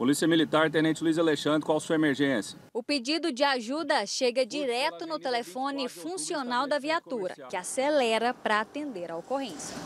Polícia Militar, Tenente Luiz Alexandre, qual sua emergência? O pedido de ajuda chega direto no telefone funcional da viatura, que acelera para atender a ocorrência.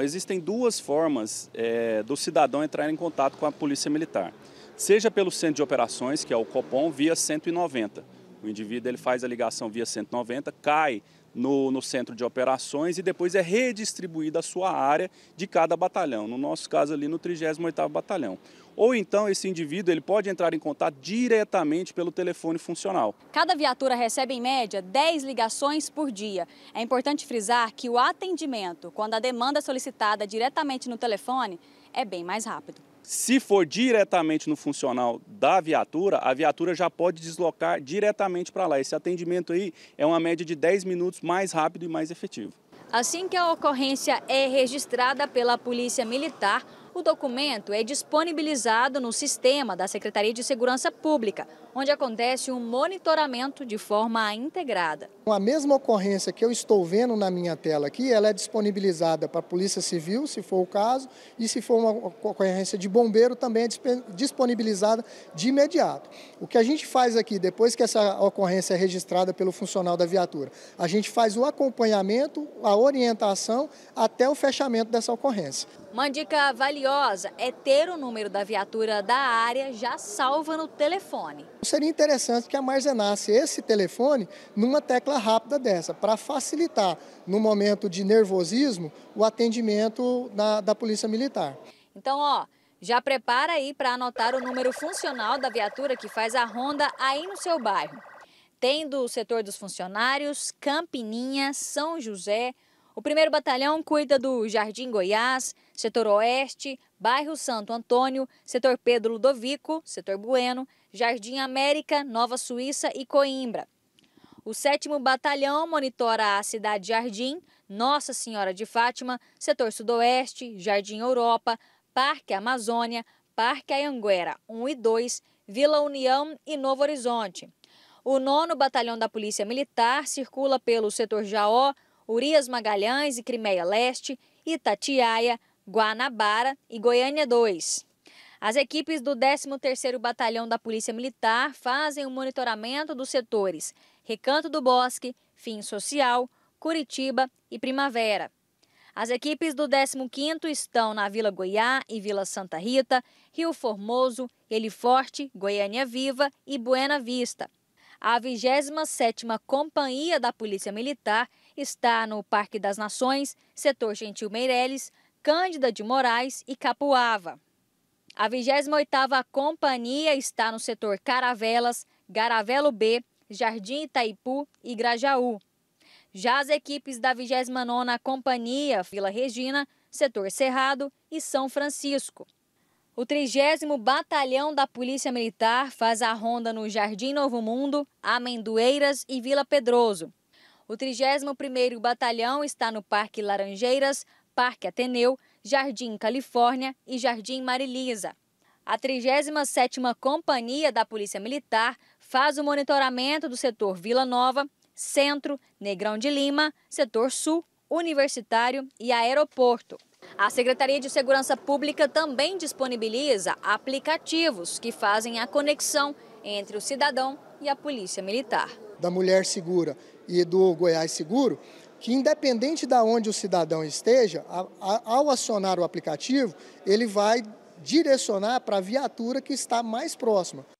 Existem duas formas é, do cidadão entrar em contato com a Polícia Militar. Seja pelo Centro de Operações, que é o COPOM, via 190 o indivíduo ele faz a ligação via 190, cai no, no, centro de operações e depois é redistribuída a sua área de cada batalhão, no nosso caso ali no 38º batalhão. Ou então esse indivíduo ele pode entrar em contato diretamente pelo telefone funcional. Cada viatura recebe em média 10 ligações por dia. É importante frisar que o atendimento, quando a demanda é solicitada diretamente no telefone, é bem mais rápido. Se for diretamente no funcional da viatura, a viatura já pode deslocar diretamente para lá. Esse atendimento aí é uma média de 10 minutos mais rápido e mais efetivo. Assim que a ocorrência é registrada pela Polícia Militar, o documento é disponibilizado no sistema da Secretaria de Segurança Pública onde acontece um monitoramento de forma integrada. A mesma ocorrência que eu estou vendo na minha tela aqui, ela é disponibilizada para a Polícia Civil, se for o caso, e se for uma ocorrência de bombeiro, também é disponibilizada de imediato. O que a gente faz aqui, depois que essa ocorrência é registrada pelo funcional da viatura, a gente faz o acompanhamento, a orientação até o fechamento dessa ocorrência. Uma dica valiosa é ter o número da viatura da área já salva no telefone seria interessante que armazenasse esse telefone numa tecla rápida dessa, para facilitar, no momento de nervosismo, o atendimento da, da Polícia Militar. Então, ó, já prepara aí para anotar o número funcional da viatura que faz a ronda aí no seu bairro. Tem do setor dos funcionários, Campininha, São José, o primeiro batalhão cuida do Jardim Goiás, setor Oeste, bairro Santo Antônio, setor Pedro Ludovico, setor Bueno, Jardim América, Nova Suíça e Coimbra. O sétimo batalhão monitora a cidade Jardim, Nossa Senhora de Fátima, setor Sudoeste, Jardim Europa, Parque Amazônia, Parque Ayanguera 1 e 2, Vila União e Novo Horizonte. O nono batalhão da Polícia Militar circula pelo setor Jaó, Urias Magalhães e Crimeia Leste, Itatiaia, Guanabara e Goiânia 2. As equipes do 13º Batalhão da Polícia Militar fazem o monitoramento dos setores Recanto do Bosque, Fim Social, Curitiba e Primavera. As equipes do 15º estão na Vila Goiá e Vila Santa Rita, Rio Formoso, Eliforte, Goiânia Viva e Buena Vista. A 27ª Companhia da Polícia Militar está no Parque das Nações, setor Gentil Meireles, Cândida de Moraes e Capuava. A 28ª Companhia está no setor Caravelas, Garavelo B, Jardim Itaipu e Grajaú. Já as equipes da 29ª Companhia Vila Regina, setor Cerrado e São Francisco. O 30 Batalhão da Polícia Militar faz a ronda no Jardim Novo Mundo, Amendoeiras e Vila Pedroso. O 31º Batalhão está no Parque Laranjeiras, Parque Ateneu, Jardim Califórnia e Jardim Marilisa. A 37ª Companhia da Polícia Militar faz o monitoramento do setor Vila Nova, Centro, Negrão de Lima, setor Sul, Universitário e Aeroporto. A Secretaria de Segurança Pública também disponibiliza aplicativos que fazem a conexão entre o cidadão e a Polícia Militar. Da Mulher Segura e do Goiás Seguro, que independente de onde o cidadão esteja, ao acionar o aplicativo, ele vai direcionar para a viatura que está mais próxima.